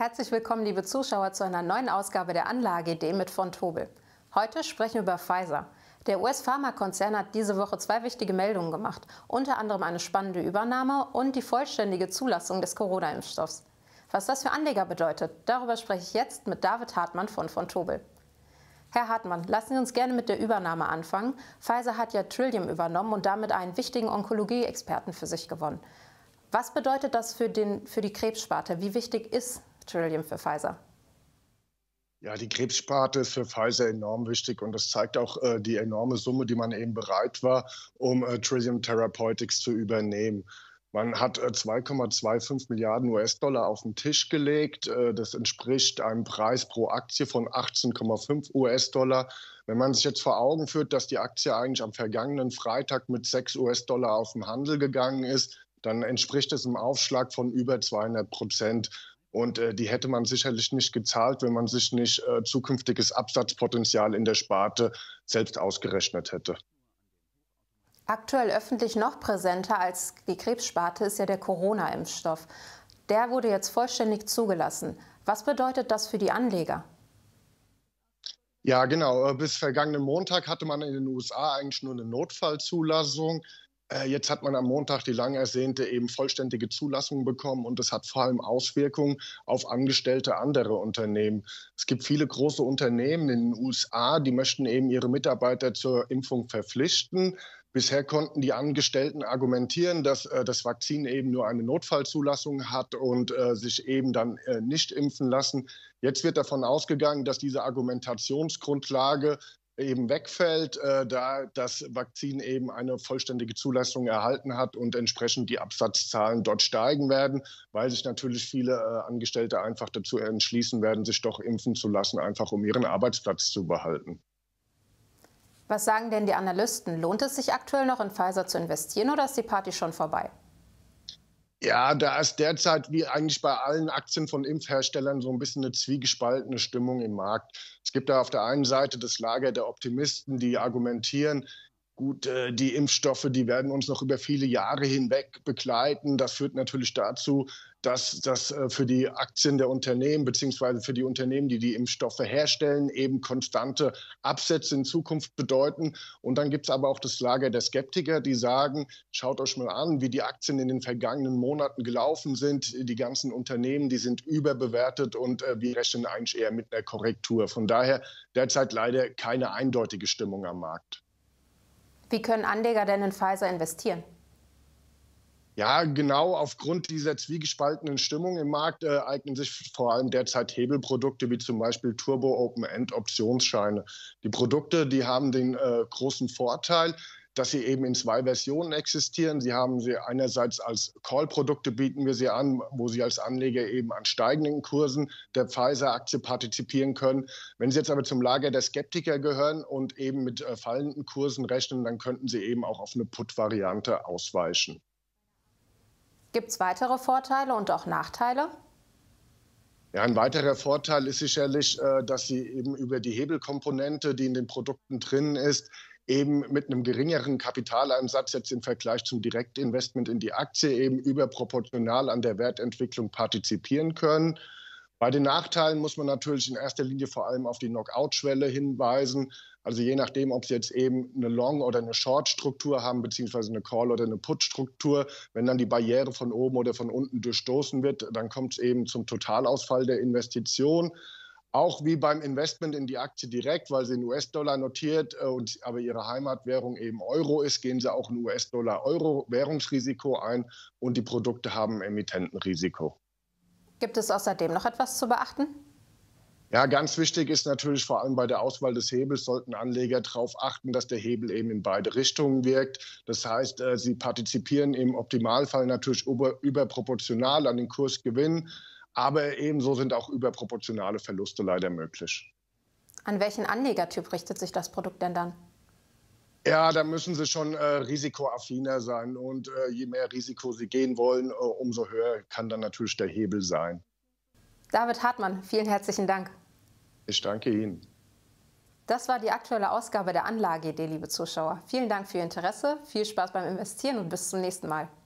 Herzlich willkommen, liebe Zuschauer, zu einer neuen Ausgabe der Anlage-Idee mit von Tobel. Heute sprechen wir über Pfizer. Der US-Pharmakonzern hat diese Woche zwei wichtige Meldungen gemacht, unter anderem eine spannende Übernahme und die vollständige Zulassung des Corona-Impfstoffs. Was das für Anleger bedeutet, darüber spreche ich jetzt mit David Hartmann von von Tobel. Herr Hartmann, lassen Sie uns gerne mit der Übernahme anfangen. Pfizer hat ja Trillium übernommen und damit einen wichtigen Onkologie-Experten für sich gewonnen. Was bedeutet das für, den, für die Krebssparte? Wie wichtig ist Trillium für Pfizer? Ja, die Krebssparte ist für Pfizer enorm wichtig und das zeigt auch äh, die enorme Summe, die man eben bereit war, um äh, Trillium Therapeutics zu übernehmen. Man hat 2,25 äh, Milliarden US-Dollar auf den Tisch gelegt. Äh, das entspricht einem Preis pro Aktie von 18,5 US-Dollar. Wenn man sich jetzt vor Augen führt, dass die Aktie eigentlich am vergangenen Freitag mit 6 US-Dollar auf den Handel gegangen ist, dann entspricht es einem Aufschlag von über 200 Prozent. Und äh, die hätte man sicherlich nicht gezahlt, wenn man sich nicht äh, zukünftiges Absatzpotenzial in der Sparte selbst ausgerechnet hätte. Aktuell öffentlich noch präsenter als die Krebssparte ist ja der Corona-Impfstoff. Der wurde jetzt vollständig zugelassen. Was bedeutet das für die Anleger? Ja, genau. Äh, bis vergangenen Montag hatte man in den USA eigentlich nur eine Notfallzulassung. Äh, jetzt hat man am Montag die lang ersehnte eben vollständige Zulassung bekommen und das hat vor allem Auswirkungen auf Angestellte anderer Unternehmen. Es gibt viele große Unternehmen in den USA, die möchten eben ihre Mitarbeiter zur Impfung verpflichten. Bisher konnten die Angestellten argumentieren, dass äh, das Vakzin eben nur eine Notfallzulassung hat und äh, sich eben dann äh, nicht impfen lassen. Jetzt wird davon ausgegangen, dass diese Argumentationsgrundlage eben wegfällt, äh, da das Vakzin eben eine vollständige Zulassung erhalten hat und entsprechend die Absatzzahlen dort steigen werden, weil sich natürlich viele äh, Angestellte einfach dazu entschließen werden, sich doch impfen zu lassen, einfach um ihren Arbeitsplatz zu behalten. Was sagen denn die Analysten? Lohnt es sich aktuell noch in Pfizer zu investieren oder ist die Party schon vorbei? Ja, da ist derzeit wie eigentlich bei allen Aktien von Impfherstellern so ein bisschen eine zwiegespaltene Stimmung im Markt. Es gibt da auf der einen Seite das Lager der Optimisten, die argumentieren, Gut, äh, die Impfstoffe, die werden uns noch über viele Jahre hinweg begleiten. Das führt natürlich dazu, dass das äh, für die Aktien der Unternehmen bzw. für die Unternehmen, die die Impfstoffe herstellen, eben konstante Absätze in Zukunft bedeuten. Und dann gibt es aber auch das Lager der Skeptiker, die sagen, schaut euch mal an, wie die Aktien in den vergangenen Monaten gelaufen sind. Die ganzen Unternehmen, die sind überbewertet und äh, wir rechnen eigentlich eher mit einer Korrektur. Von daher derzeit leider keine eindeutige Stimmung am Markt. Wie können Anleger denn in Pfizer investieren? Ja, genau aufgrund dieser zwiegespaltenen Stimmung im Markt äh, eignen sich vor allem derzeit Hebelprodukte wie zum Beispiel Turbo Open End Optionsscheine. Die Produkte, die haben den äh, großen Vorteil, dass sie eben in zwei Versionen existieren. Sie haben sie einerseits als Call-Produkte bieten wir sie an, wo sie als Anleger eben an steigenden Kursen der Pfizer-Aktie partizipieren können. Wenn Sie jetzt aber zum Lager der Skeptiker gehören und eben mit äh, fallenden Kursen rechnen, dann könnten Sie eben auch auf eine Put-Variante ausweichen. Gibt es weitere Vorteile und auch Nachteile? Ja, ein weiterer Vorteil ist sicherlich, äh, dass Sie eben über die Hebelkomponente, die in den Produkten drin ist, eben mit einem geringeren Kapitaleinsatz jetzt im Vergleich zum Direktinvestment in die Aktie eben überproportional an der Wertentwicklung partizipieren können. Bei den Nachteilen muss man natürlich in erster Linie vor allem auf die Knockout-Schwelle hinweisen. Also je nachdem, ob Sie jetzt eben eine Long- oder eine Short-Struktur haben, beziehungsweise eine Call- oder eine Put-Struktur, wenn dann die Barriere von oben oder von unten durchstoßen wird, dann kommt es eben zum Totalausfall der Investition auch wie beim Investment in die Aktie direkt, weil sie in US-Dollar notiert äh, und aber ihre Heimatwährung eben Euro ist, gehen sie auch in US-Dollar-Euro-Währungsrisiko ein und die Produkte haben Emittentenrisiko. Gibt es außerdem noch etwas zu beachten? Ja, ganz wichtig ist natürlich vor allem bei der Auswahl des Hebels sollten Anleger darauf achten, dass der Hebel eben in beide Richtungen wirkt. Das heißt, äh, sie partizipieren im Optimalfall natürlich über, überproportional an den Kursgewinn. Aber ebenso sind auch überproportionale Verluste leider möglich. An welchen Anlegertyp richtet sich das Produkt denn dann? Ja, da müssen sie schon äh, risikoaffiner sein. Und äh, je mehr Risiko sie gehen wollen, äh, umso höher kann dann natürlich der Hebel sein. David Hartmann, vielen herzlichen Dank. Ich danke Ihnen. Das war die aktuelle Ausgabe der Anlage-Idee, liebe Zuschauer. Vielen Dank für Ihr Interesse, viel Spaß beim Investieren und bis zum nächsten Mal.